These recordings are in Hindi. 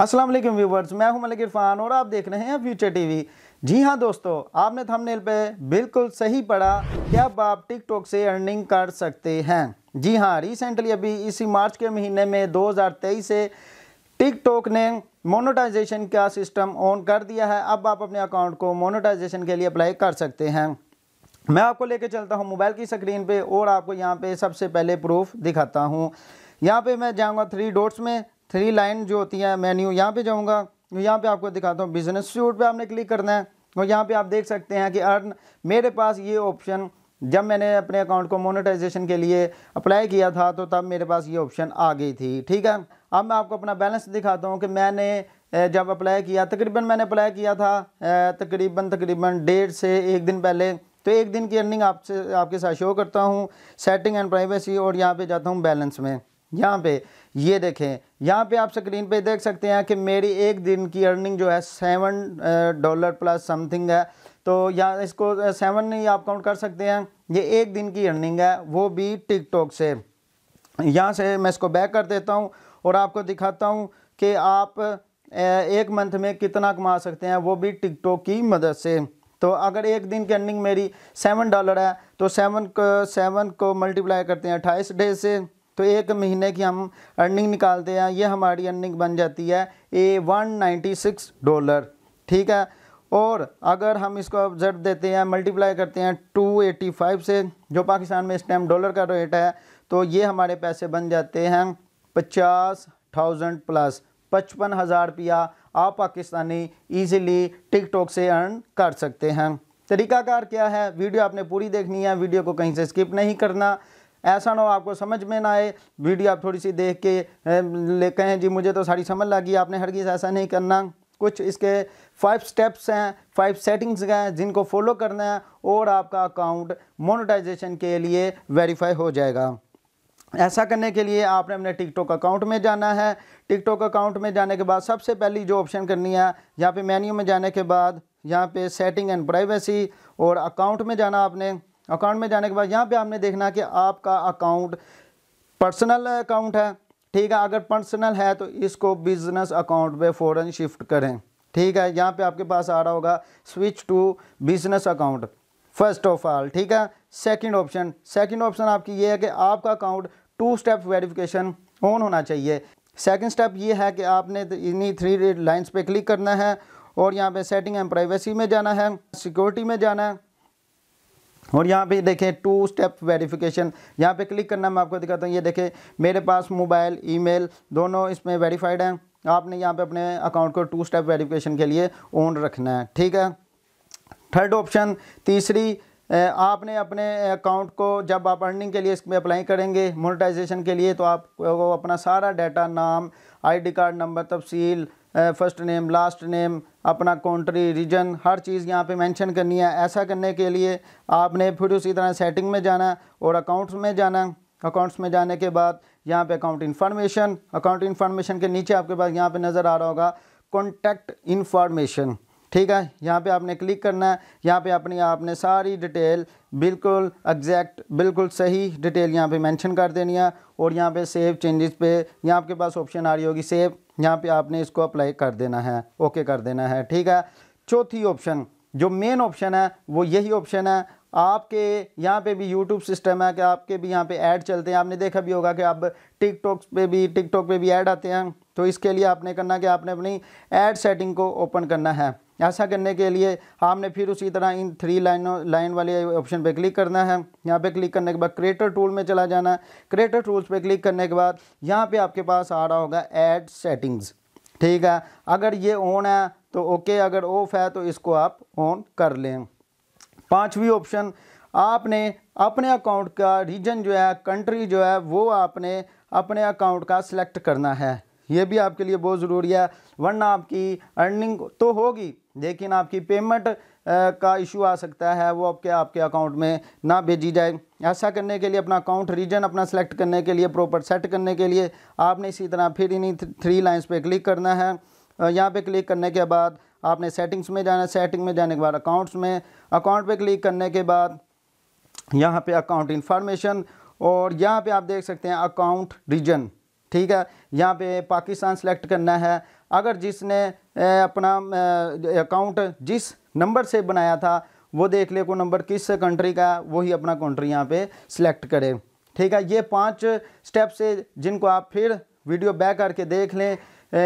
अस्सलाम वालेकुम व्यूवर्स मैं हूं मलिक इरफान और आप देख रहे हैं फ्यूचर टीवी जी हाँ दोस्तों आपने थंबनेल पे बिल्कुल सही पढ़ा कि अब आप टिकटॉक से अर्निंग कर सकते हैं जी हाँ रिसेंटली अभी इसी मार्च के महीने में 2023 से टिकटॉक ने मोनोटाइजेशन का सिस्टम ऑन कर दिया है अब आप अपने अकाउंट को मोनोटाइजेशन के लिए अप्लाई कर सकते हैं मैं आपको लेके चलता हूँ मोबाइल की स्क्रीन पर और आपको यहाँ पर सबसे पहले प्रूफ दिखाता हूँ यहाँ पर मैं जाऊँगा थ्री डोट्स में थ्री लाइन जो होती हैं मेन्यू यहाँ पे जाऊँगा यहाँ पे आपको दिखाता हूँ बिजनेस सूट पे आपने क्लिक करना है और यहाँ पे आप देख सकते हैं कि अर्न मेरे पास ये ऑप्शन जब मैंने अपने अकाउंट को मोनेटाइजेशन के लिए अप्लाई किया था तो तब मेरे पास ये ऑप्शन आ गई थी ठीक है अब मैं आपको अपना बैलेंस दिखाता हूँ कि मैंने जब अप्लाई किया तकरीबन मैंने अप्लाई किया था तकरीबन तकरीबन डेढ़ से एक दिन पहले तो एक दिन की अर्निंग आपसे आपके साथ शो करता हूँ सेटिंग एंड प्राइवेसी और यहाँ पे जाता हूँ बैलेंस में यहाँ पे ये देखें यहाँ पे आप स्क्रीन पे देख सकते हैं कि मेरी एक दिन की अर्निंग जो है सेवन डॉलर प्लस समथिंग है तो यहाँ इसको सेवन नहीं आप काउंट कर सकते हैं ये एक दिन की अर्निंग है वो भी टिकटॉक से यहाँ से मैं इसको बैक कर देता हूँ और आपको दिखाता हूँ कि आप एक मंथ में कितना कमा सकते हैं वो भी टिकटॉक की मदद से तो अगर एक दिन की अर्निंग मेरी सेवन डॉलर है तो सेवन को सेवन को मल्टीप्लाई करते हैं अट्ठाईस डे से तो एक महीने की हम अर्निंग निकालते हैं ये हमारी अर्निंग बन जाती है a one ninety six dollar ठीक है और अगर हम इसको ऑब्जर्व देते हैं मल्टीप्लाई करते हैं टू एटी फाइव से जो पाकिस्तान में इस टाइम डॉलर का रेट है तो ये हमारे पैसे बन जाते हैं पचास थाउजेंड प्लस पचपन हज़ार रुपया आप पाकिस्तानी ईजिली टिकटॉक से अर्न कर सकते हैं तरीकाकार क्या है वीडियो आपने पूरी देखनी है वीडियो को कहीं से स्किप नहीं करना ऐसा ना हो आपको समझ में ना आए वीडियो आप थोड़ी सी देख के ले कहें जी मुझे तो सारी समझ लगी आपने हर चीज़ ऐसा नहीं करना कुछ इसके फाइव स्टेप्स हैं फाइव सेटिंग्स हैं जिनको फॉलो करना है और आपका अकाउंट मोनेटाइजेशन के लिए वेरीफाई हो जाएगा ऐसा करने के लिए आपने अपने टिकटॉक अकाउंट में जाना है टिकटॉक अकाउंट में जाने के बाद सबसे पहली जो ऑप्शन करनी है यहाँ पे मेन्यू में जाने के बाद यहाँ पे सेटिंग एंड प्राइवेसी और अकाउंट में जाना आपने अकाउंट में जाने के बाद यहाँ पे आपने देखना कि आपका अकाउंट पर्सनल अकाउंट है ठीक है अगर पर्सनल है तो इसको बिजनेस अकाउंट में फ़ौरन शिफ्ट करें ठीक है यहाँ पे आपके पास आ रहा होगा switch to business account first of all ठीक है सेकंड ऑप्शन सेकंड ऑप्शन आपकी ये है कि आपका account two step verification on होना चाहिए सेकंड स्टेप ये है कि आपने इन्हीं थ्री लाइंस पे क्लिक करना है और यहाँ पे सेटिंग एंड प्राइवेसी में जाना है सिक्योरिटी में जाना है और यहाँ पे देखें टू स्टेप वेरिफिकेशन यहाँ पे क्लिक करना मैं आपको दिखाता हूँ ये देखें मेरे पास मोबाइल ईमेल दोनों इसमें वेरीफाइड हैं आपने यहाँ पे अपने अकाउंट को टू स्टेप वेरिफिकेशन के लिए ऑन रखना है ठीक है थर्ड ऑप्शन तीसरी आपने अपने अकाउंट को जब आप अर्निंग के लिए इसमें अप्लाई करेंगे मोनिटाइजेशन के लिए तो आप अपना सारा डाटा नाम आई कार्ड नंबर तफसील फर्स्ट नेम लास्ट नेम अपना कंट्री रीजन हर चीज़ यहाँ पे मेंशन करनी है ऐसा करने के लिए आपने फिर उसी तरह सेटिंग में जाना और अकाउंट्स में जाना अकाउंट्स में जाने के बाद यहाँ पे अकाउंट इन्फॉर्मेशन अकाउंट इन्फॉर्मेशन के नीचे आपके पास यहाँ पे नज़र आ रहा होगा कॉन्टैक्ट इन्फॉर्मेशन ठीक है यहाँ पे आपने क्लिक करना है यहाँ पे अपनी आपने सारी डिटेल बिल्कुल एग्जैक्ट बिल्कुल सही डिटेल यहाँ पे मेंशन कर देनी है और यहाँ पे सेव चेंजेस पे यहाँ आपके पास ऑप्शन आ रही होगी सेव यहाँ पे आपने इसको अप्लाई कर देना है ओके कर देना है ठीक है चौथी ऑप्शन जो मेन ऑप्शन है वो यही ऑप्शन है आपके यहाँ पे भी YouTube सिस्टम है कि आपके भी यहाँ पे ऐड चलते हैं आपने देखा भी होगा कि अब TikTok पे भी टिकटॉक पे भी ऐड आते हैं तो इसके लिए आपने करना कि आपने अपनी ऐड सेटिंग को ओपन करना है ऐसा करने के लिए आपने फिर उसी तरह इन थ्री लाइनों लाइन वाले ऑप्शन पे क्लिक करना है यहाँ पे क्लिक करने के बाद क्रिएटर टूल में चला जाना है क्रिएटर टूल्स पे क्लिक करने के बाद यहाँ पे आपके पास आ रहा होगा ऐड सेटिंग्स ठीक है अगर ये ऑन है तो ओके अगर ऑफ है तो इसको आप ऑन कर लें पाँचवीं ऑप्शन आपने अपने अकाउंट का रीजन जो है कंट्री जो है वो आपने अपने अकाउंट का सिलेक्ट करना है ये भी आपके लिए बहुत ज़रूरी है वरना आपकी अर्निंग तो होगी लेकिन आपकी पेमेंट का इशू आ सकता है वो आपके आपके अकाउंट में ना भेजी जाए ऐसा करने के लिए अपना अकाउंट रीजन अपना सेलेक्ट करने के लिए प्रॉपर सेट करने के लिए आपने इसी तरह फिर इन्हीं थ्री लाइंस पे क्लिक करना है यहाँ पे क्लिक करने के बाद आपने सेटिंग्स में जाना सेटिंग में जाने के बाद अकाउंट्स में अकाउंट पर क्लिक करने के बाद यहाँ पर अकाउंट इन्फॉर्मेशन और यहाँ पर आप देख सकते हैं अकाउंट रीजन ठीक है यहाँ पे पाकिस्तान सेलेक्ट करना है अगर जिसने अपना अकाउंट जिस नंबर से बनाया था वो देख ले को नंबर किस कंट्री का वही अपना कंट्री यहाँ पे सिलेक्ट करे ठीक है ये पांच स्टेप से जिनको आप फिर वीडियो बैक करके देख लें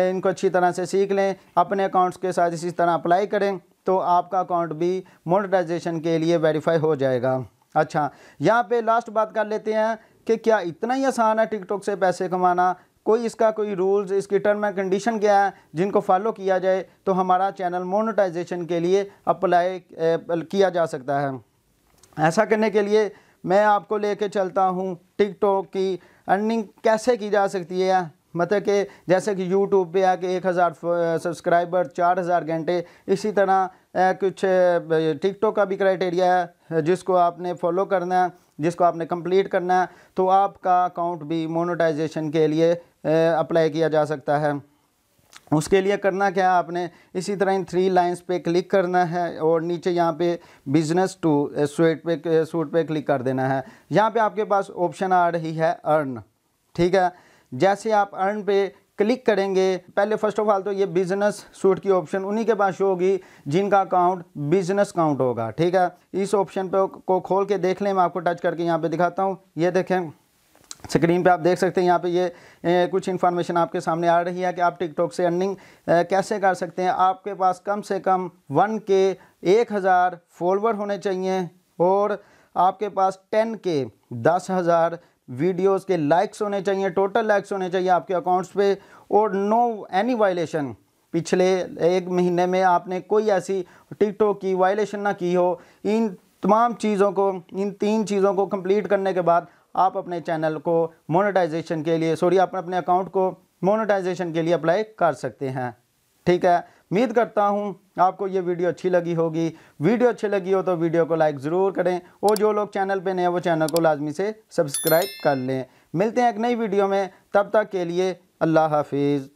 इनको अच्छी तरह से सीख लें अपने अकाउंट्स के साथ इसी तरह अप्लाई करें तो आपका अकाउंट भी मोनिटाइजेशन के लिए वेरीफाई हो जाएगा अच्छा यहाँ पे लास्ट बात कर लेते हैं कि क्या इतना ही आसान है टिकटॉक से पैसे कमाना कोई इसका कोई रूल्स इसकी टर्म एंड कंडीशन क्या है जिनको फॉलो किया जाए तो हमारा चैनल मोनोटाइजेशन के लिए अप्लाई eh, किया जा सकता है ऐसा करने के लिए मैं आपको लेके चलता हूँ टिकटॉक की अर्निंग कैसे की जा सकती है मतलब कि जैसे कि यूट्यूब पे आके एक हज़ार सब्सक्राइबर चार हज़ार घंटे इसी तरह कुछ टिकटॉक का भी क्राइटेरिया है जिसको आपने फॉलो करना है जिसको आपने कंप्लीट करना है तो आपका अकाउंट भी मोनोटाइजेशन के लिए अप्लाई किया जा सकता है उसके लिए करना क्या है आपने इसी तरह इन थ्री लाइंस पे क्लिक करना है और नीचे यहाँ पे बिजनेस टू स्वेट पे सूट पे क्लिक कर देना है यहाँ पे आपके पास ऑप्शन आ रही है अर्न ठीक है जैसे आप अर्न पे क्लिक करेंगे पहले फर्स्ट ऑफ ऑल तो ये बिजनेस सूट की ऑप्शन उन्हीं के पास शो होगी जिनका अकाउंट बिजनेस अकाउंट होगा ठीक है इस ऑप्शन पे को खोल के देख लें मैं आपको टच करके यहाँ पे दिखाता हूँ ये देखें स्क्रीन पे आप देख सकते हैं यहाँ पे ये ए, कुछ इन्फॉर्मेशन आपके सामने आ रही है कि आप टिकटॉक से अर्निंग कैसे कर सकते हैं आपके पास कम से कम वन के एक हज़ार होने चाहिए और आपके पास टेन के दस हज़ार वीडियोस के लाइक्स होने चाहिए टोटल लाइक्स होने चाहिए आपके अकाउंट्स पे और नो एनी वायलेशन पिछले एक महीने में आपने कोई ऐसी टिकटॉक की वायलेशन ना की हो इन तमाम चीज़ों को इन तीन चीज़ों को कंप्लीट करने के बाद आप अपने चैनल को मोनेटाइजेशन के लिए सॉरी आप अपने अकाउंट को मोनेटाइजेशन के लिए अप्लाई कर सकते हैं ठीक है उम्मीद करता हूँ आपको ये वीडियो अच्छी लगी होगी वीडियो अच्छी लगी हो तो वीडियो को लाइक ज़रूर करें और जो लोग चैनल पे नए वो चैनल को लाजमी से सब्सक्राइब कर लें मिलते हैं एक नई वीडियो में तब तक के लिए अल्लाह हाफिज़